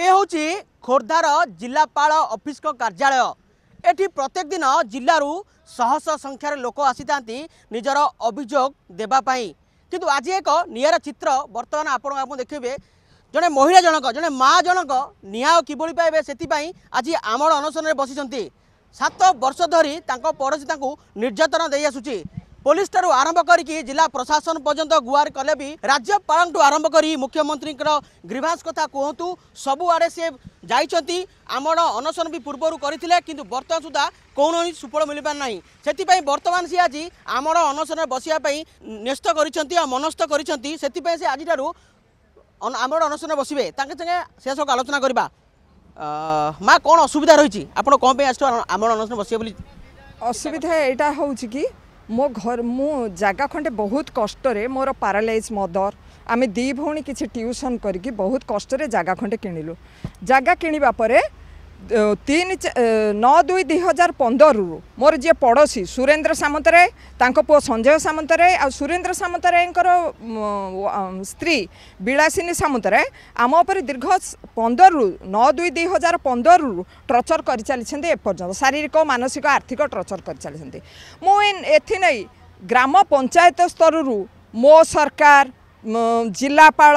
ଏ ହେଉଛି ଖୋର୍ଦ୍ଧାର ଜିଲ୍ଲାପାଳ ଅଫିସଙ୍କ କାର୍ଯ୍ୟାଳୟ ଏଠି ପ୍ରତ୍ୟେକ ଦିନ ଜିଲ୍ଲାରୁ ଶହ ଶହ ସଂଖ୍ୟାରେ ଲୋକ ଆସିଥାନ୍ତି ନିଜର ଅଭିଯୋଗ ଦେବା ପାଇଁ କିନ୍ତୁ ଆଜି ଏକ ନିଆରା ଚିତ୍ର ବର୍ତ୍ତମାନ ଆପଣ ଆପଣ ଦେଖିବେ ଜଣେ ମହିଳା ଜଣକ ଜଣେ ମା ଜଣକ ନିଆଁ କିଭଳି ପାଇବେ ସେଥିପାଇଁ ଆଜି ଆମର ଅନଶନରେ ବସିଛନ୍ତି ସାତ ବର୍ଷ ଧରି ତାଙ୍କ ପଡ଼ୋଶୀ ତାଙ୍କୁ ନିର୍ଯାତନା ଦେଇ ଆସୁଛି ପୋଲିସ ଠାରୁ ଆରମ୍ଭ କରିକି ଜିଲ୍ଲା ପ୍ରଶାସନ ପର୍ଯ୍ୟନ୍ତ ଗୁହାର କଲେ ବି ରାଜ୍ୟପାଳଙ୍କଠୁ ଆରମ୍ଭ କରି ମୁଖ୍ୟମନ୍ତ୍ରୀଙ୍କର ଗ୍ରିଭାନ୍ସ କଥା କୁହନ୍ତୁ ସବୁଆଡ଼େ ସେ ଯାଇଛନ୍ତି ଆମର ଅନଶନ ବି ପୂର୍ବରୁ କରିଥିଲେ କିନ୍ତୁ ବର୍ତ୍ତମାନ ସୁଦ୍ଧା କୌଣସି ସୁଫଳ ମିଳିପାରୁନାହିଁ ସେଥିପାଇଁ ବର୍ତ୍ତମାନ ସେ ଆଜି ଆମର ଅନଶନରେ ବସିବା ପାଇଁ ନ୍ୟସ୍ତ କରିଛନ୍ତି ଆଉ ମନସ୍ଥ କରିଛନ୍ତି ସେଥିପାଇଁ ସେ ଆଜିଠାରୁ ଆମର ଅନଶନରେ ବସିବେ ତାଙ୍କ ସାଙ୍ଗେ ସେ ସବୁ ଆଲୋଚନା କରିବା ମା କ'ଣ ଅସୁବିଧା ରହିଛି ଆପଣ କ'ଣ ପାଇଁ ଆସିଥିବା ଆମର ଅନଶନ ବସିବେ ବୋଲି ଅସୁବିଧା ଏଇଟା ହେଉଛି କି ମୋ ଘର ମୁଁ ଜାଗା ଖଣ୍ଡେ ବହୁତ କଷ୍ଟରେ ମୋର ପାରାଲାଇଜ୍ ମଦର ଆମେ ଦୁଇ ଭଉଣୀ କିଛି ଟ୍ୟୁସନ୍ କରିକି ବହୁତ କଷ୍ଟରେ ଜାଗା ଖଣ୍ଡେ କିଣିଲୁ ଜାଗା କିଣିବା ପରେ ତିନି ନଅ ଦୁଇ ଦୁଇ ହଜାର ପନ୍ଦରରୁ ମୋର ଯିଏ ପଡ଼ୋଶୀ ସୁରେନ୍ଦ୍ର ସାମନ୍ତରାୟ ତାଙ୍କ ପୁଅ ସଞ୍ଜୟ ସାମନ୍ତରାୟ ଆଉ ସୁରେନ୍ଦ୍ର ସାମନ୍ତରାୟଙ୍କର ସ୍ତ୍ରୀ ବିଳାସିନୀ ସାମନ୍ତରାୟ ଆମ ଉପରେ ଦୀର୍ଘ ପନ୍ଦରରୁ ନଅ ଦୁଇ ଦୁଇ ହଜାର ପନ୍ଦରରୁ ଟର୍ଚର କରିଚାଲିଛନ୍ତି ଏପର୍ଯ୍ୟନ୍ତ ଶାରୀରିକ ମାନସିକ ଆର୍ଥିକ ଟର୍ଚର କରିଚାଲିଛନ୍ତି ମୁଁ ଏଥିନେଇ ଗ୍ରାମ ପଞ୍ଚାୟତ ସ୍ତରରୁ ମୋ ସରକାର ଜିଲ୍ଲାପାଳ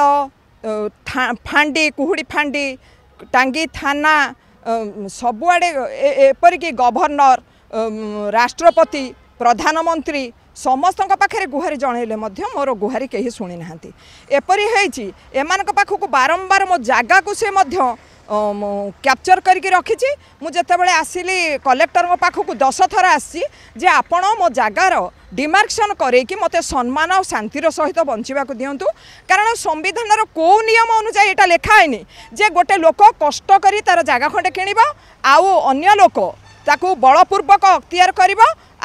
ଫାଣ୍ଡି କୁହୁଡ଼ି ଫାଣ୍ଡି ଟାଙ୍ଗି ଥାନା ସବୁଆଡ଼େ ଏପରିକି ଗଭର୍ଣ୍ଣର ରାଷ୍ଟ୍ରପତି ପ୍ରଧାନମନ୍ତ୍ରୀ ସମସ୍ତଙ୍କ ପାଖରେ ଗୁହାରି ଜଣେଇଲେ ମଧ୍ୟ ମୋର ଗୁହାରି କେହି ଶୁଣିନାହାନ୍ତି ଏପରି ହେଇଛି ଏମାନଙ୍କ ପାଖକୁ ବାରମ୍ବାର ମୋ ଜାଗାକୁ ସେ ମଧ୍ୟ କ୍ୟାପଚର କରିକି ରଖିଛି ମୁଁ ଯେତେବେଳେ ଆସିଲି କଲେକ୍ଟରଙ୍କ ପାଖକୁ ଦଶ ଥର ଆସିଛି ଯେ ଆପଣ ମୋ ଜାଗାର ଡିମାର୍କସନ କରେଇକି ମୋତେ ସମ୍ମାନ ଆଉ ଶାନ୍ତିର ସହିତ ବଞ୍ଚିବାକୁ ଦିଅନ୍ତୁ କାରଣ ସମ୍ବିଧାନର କେଉଁ ନିୟମ ଅନୁଯାୟୀ ଏଇଟା ଲେଖା ହେଇନି ଯେ ଗୋଟେ ଲୋକ କଷ୍ଟ କରି ତା'ର ଜାଗା ଖଣ୍ଡେ କିଣିବ ଆଉ ଅନ୍ୟ ଲୋକ ତାକୁ ବଳପୂର୍ବକ ଅକ୍ତିଆର କରିବ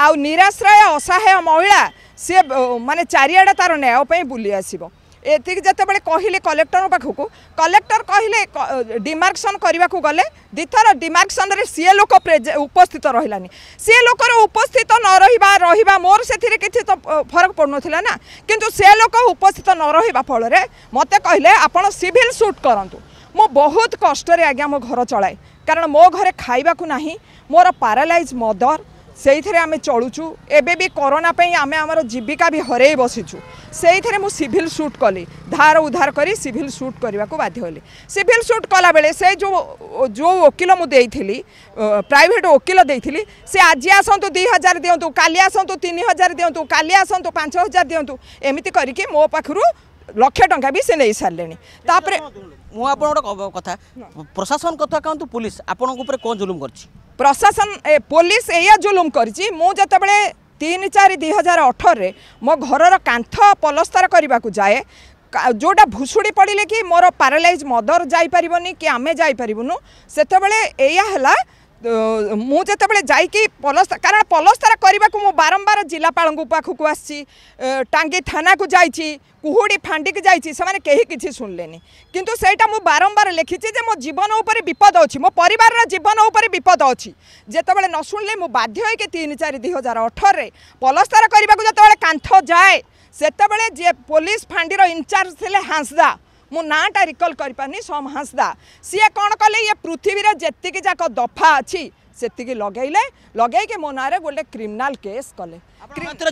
ଆଉ ନିରାଶ୍ରୟ ଅସହାୟ ମହିଳା ସିଏ ମାନେ ଚାରିଆଡ଼େ ତା'ର ନ୍ୟାୟ ପାଇଁ ବୁଲି ଆସିବ ଏତିକି ଯେତେବେଳେ କହିଲେ କଲେକ୍ଟରଙ୍କ ପାଖକୁ କଲେକ୍ଟର କହିଲେ ଡିମାର୍କସନ୍ କରିବାକୁ ଗଲେ ଦୁଇଥର ଡିମାର୍କସନ୍ରେ ସିଏ ଲୋକ ଉପସ୍ଥିତ ରହିଲାନି ସିଏ ଲୋକର ଉପସ୍ଥିତ ନ ରହିବା ରହିବା ମୋର ସେଥିରେ କିଛି ତ ଫରକ ପଡ଼ୁନଥିଲା ନା କିନ୍ତୁ ସେ ଲୋକ ଉପସ୍ଥିତ ନ ରହିବା ଫଳରେ ମୋତେ କହିଲେ ଆପଣ ସିଭିଲ୍ ସୁଟ୍ କରନ୍ତୁ ମୁଁ ବହୁତ କଷ୍ଟରେ ଆଜ୍ଞା ମୋ ଘର ଚଳାଏ କାରଣ ମୋ ଘରେ ଖାଇବାକୁ ନାହିଁ ମୋର ପାରାଲାଇଜ୍ ମଦର ସେଇଥିରେ ଆମେ ଚଳୁଛୁ ଏବେ ବି କରୋନା ପାଇଁ ଆମେ ଆମର ଜୀବିକା ବି ହରେଇ ବସିଛୁ ସେଇଥିରେ ମୁଁ ସିଭିଲ୍ ସୁଟ୍ କଲି ଧାର ଉଦ୍ଧାର କରି ସିଭିଲ୍ ସୁଟ୍ କରିବାକୁ ବାଧ୍ୟ ହେଲି ସିଭିଲ୍ ସୁଟ୍ କଲାବେଳେ ସେ ଯେଉଁ ଯେଉଁ ଓକିଲ ମୁଁ ଦେଇଥିଲି ପ୍ରାଇଭେଟ୍ ଓକିଲ ଦେଇଥିଲି ସେ ଆଜି ଆସନ୍ତୁ ଦୁଇ ହଜାର ଦିଅନ୍ତୁ କାଲି ଆସନ୍ତୁ ତିନି ହଜାର ଦିଅନ୍ତୁ କାଲି ଆସନ୍ତୁ ପାଞ୍ଚ ହଜାର ଦିଅନ୍ତୁ ଏମିତି କରିକି ମୋ ପାଖରୁ লক্ষ টঙ্কা বি সে নেই সারে তাপরে মু আপনার গোটে কথা প্রশাসন কথা কাহতু পুলিশ আপনার উপরে কোন জুলুম করছে প্রশাসন পুলিশ এয়া জুলুম করছি মু যেতবে তিন চারি দুই হাজার অঠরের মো ঘরর কাঁথ পলস্তার করা যায় ଯେଉଁଟା ଭୁଷୁଡ଼ି ପଡ଼ିଲେ କି ମୋର ପାରାଲାଇଜ୍ ମଦର ଯାଇପାରିବନି କି ଆମେ ଯାଇପାରିବୁନୁ ସେତେବେଳେ ଏଇଆ ହେଲା ମୁଁ ଯେତେବେଳେ ଯାଇକି ପଲସ୍ତରା କାରଣ ପଲସ୍ତାର କରିବାକୁ ମୁଁ ବାରମ୍ବାର ଜିଲ୍ଲାପାଳଙ୍କ ପାଖକୁ ଆସିଛି ଟାଙ୍ଗି ଥାନାକୁ ଯାଇଛି କୁହୁଡ଼ି ଫାଣ୍ଡିକି ଯାଇଛି ସେମାନେ କେହି କିଛି ଶୁଣିଲେନି କିନ୍ତୁ ସେଇଟା ମୁଁ ବାରମ୍ବାର ଲେଖିଛି ଯେ ମୋ ଜୀବନ ଉପରେ ବିପଦ ଅଛି ମୋ ପରିବାରର ଜୀବନ ଉପରେ ବିପଦ ଅଛି ଯେତେବେଳେ ନ ଶୁଣିଲେ ମୁଁ ବାଧ୍ୟ ହୋଇକି ତିନି ଚାରି ଦୁଇ ହଜାର ଅଠରରେ ପଲସ୍ତାର କରିବାକୁ ଯେତେବେଳେ କାନ୍ଥ ଯାଏ ସେତେବେଳେ ଯିଏ ପୋଲିସ ଫାଣ୍ଡିର ଇନଚାର୍ଜ ଥିଲେ ହାଁସଦା ମୁଁ ନାଁଟା ରିକଲ୍ କରିପାରୁନି ସୋମ ହାଁସଦା ସିଏ କ'ଣ କଲେ ଇଏ ପୃଥିବୀରେ ଯେତିକି ଯାକ ଦଫା ଅଛି ସେତିକି ଲଗେଇଲେ ଲଗେଇକି ମୋ ନାଁରେ ଗୋଟେ କ୍ରିମିନାଲ୍ କେସ୍ କଲେ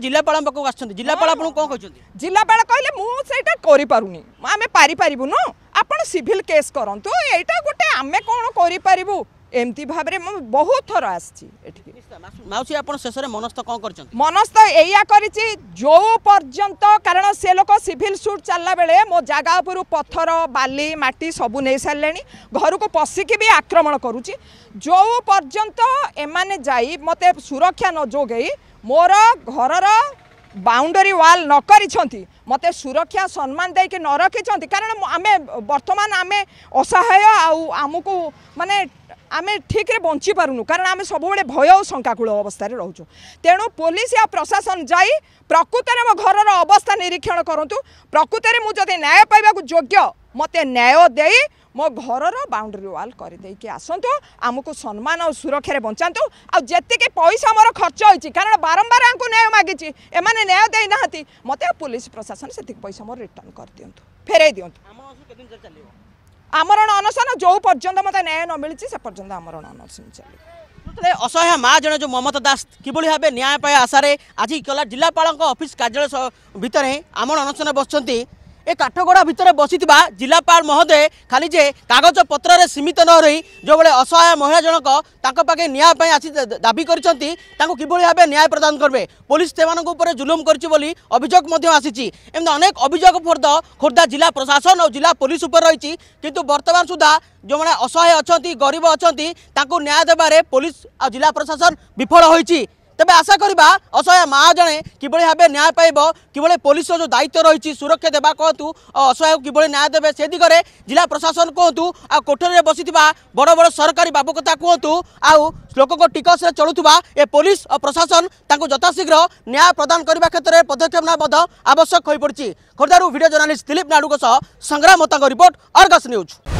ଜିଲ୍ଲାପାଳ ପାଖକୁ ଆସିଛନ୍ତି ଜିଲ୍ଲାପାଳ ଆପଣଙ୍କୁ କ'ଣ କହିଛନ୍ତି ଜିଲ୍ଲାପାଳ କହିଲେ ମୁଁ ସେଇଟା କରିପାରୁନି ଆମେ ପାରିପାରିବୁନୁ ଆପଣ ସିଭିଲ୍ କେସ୍ କରନ୍ତୁ ଏଇଟା ଗୋଟେ ଆମେ କ'ଣ କରିପାରିବୁ ଏମିତି ଭାବରେ ମୁଁ ବହୁତ ଥର ଆସିଛି ଏଠିକି ମାଉସୀ ଆପଣ ଶେଷରେ ମନସ୍ଥ କ'ଣ କରିଛନ୍ତି ମନସ୍ଥ ଏଇଆ କରିଛି ଯେଉଁ ପର୍ଯ୍ୟନ୍ତ କାରଣ ସେ ଲୋକ ସିଭିଲ ସୁଟ୍ ଚାଲିଲା ବେଳେ ମୋ ଜାଗା ଉପରୁ ପଥର ବାଲି ମାଟି ସବୁ ନେଇସାରିଲେଣି ଘରକୁ ପଶିକି ବି ଆକ୍ରମଣ କରୁଛି ଯେଉଁ ପର୍ଯ୍ୟନ୍ତ ଏମାନେ ଯାଇ ମୋତେ ସୁରକ୍ଷା ନ ଯୋଗେଇ ମୋର ଘରର ବାଉଣ୍ଡରୀ ୱାଲ୍ ନ କରିଛନ୍ତି ମୋତେ ସୁରକ୍ଷା ସମ୍ମାନ ଦେଇକି ନ ରଖିଛନ୍ତି କାରଣ ଆମେ ବର୍ତ୍ତମାନ ଆମେ ଅସହାୟ ଆଉ ଆମକୁ ମାନେ ଆମେ ଠିକ୍ରେ ବଞ୍ଚିପାରୁନୁ କାରଣ ଆମେ ସବୁବେଳେ ଭୟ ଓ ଶଙ୍କାକୁଳ ଅବସ୍ଥାରେ ରହୁଛୁ ତେଣୁ ପୋଲିସ ଆଉ ପ୍ରଶାସନ ଯାଇ ପ୍ରକୃତରେ ମୋ ଘରର ଅବସ୍ଥା ନିରୀକ୍ଷଣ କରନ୍ତୁ ପ୍ରକୃତରେ ମୁଁ ଯଦି ନ୍ୟାୟ ପାଇବାକୁ ଯୋଗ୍ୟ ମୋତେ ନ୍ୟାୟ ଦେଇ ମୋ ଘରର ବାଉଣ୍ଡରୀ ୱାଲ୍ କରିଦେଇକି ଆସନ୍ତୁ ଆମକୁ ସମ୍ମାନ ଆଉ ସୁରକ୍ଷାରେ ବଞ୍ଚାନ୍ତୁ ଆଉ ଯେତିକି ପଇସା ମୋର ଖର୍ଚ୍ଚ ହୋଇଛି କାରଣ ବାରମ୍ବାର ଆଙ୍କୁ ନ୍ୟାୟ ମାଗିଛି ଏମାନେ ନ୍ୟାୟ ଦେଇନାହାନ୍ତି ମୋତେ ପୋଲିସ ପ୍ରଶାସନ ସେତିକି ପଇସା ମୋର ରିଟର୍ଣ୍ଣ କରିଦିଅନ୍ତୁ ଫେରାଇ ଦିଅନ୍ତୁ আমরণ অনশন যে পর্যন্ত মতো ন্যায় ন মিছে সে পর্যন্ত আমরণ অনশন চলিব অসহায় মা জনে যে মমতা দাস কিভাবে ভাবে ন্যায় পাই আশায় আজ কলা জেলাপাল অফিস কার্যালয় ভিতরে আমরণ অনশন বসছেন এ কাঠগড়া ভিতরে বসিথিবা জিলাপাল মহোদয় খালি যে কাগজ পত্রে সীমিত ন রই যেভাবে অসহায় মহিলা জনক তাঁর পাখে ন্যায় পাই আসি দাবি করেছেন তাঁকু কিভাবে ভাবে ন্যায় প্রদান করবে পুলিশ সেমান উপরে জুলুম করছে বলে অভিযোগ আসিছি এমনি অনেক অভিযোগ খোর্ধা খোর্ধা জেলা প্রশাসন ও জেলা পুলিশ উপরে রয়েছে কিন্তু বর্তমান সুদ্ধা যে অসহায় অনেক গরিব অনেক তাঁর ন্যায় দেবার পুলিশ আর জেলা প্রশাসন বিফল হয়েছে তবে আশা করা অসহায় মা জনে কিভাবে ভাবে ন্যায় পাইব কিভাবে পুলিশর যে দায়িত্ব রয়েছে সুরক্ষা দেওয়া কুহতু অসহায় কিভাবে ন্যায় দেবে সে দিগরে জেলা প্রশাসন কুহতু আঠোরে বসি বড় বড় সরকারি বাবু কথা কুহতু আোক টিকসে চলুবা এ পুলিশ ও প্রশাসন তাঁকু যথাশীঘ্র ন্যায় প্রদান করা ক্ষেত্রে পদক্ষেপ নেওয়া আবশ্যক হয়ে পড়ছে খোর্ধার ভিডিও জর্নালিষ্ট দিলীপ নাডু সহ সংগ্রাম মোতাঙ্ক রিপোর্ট অর্গস নিউজ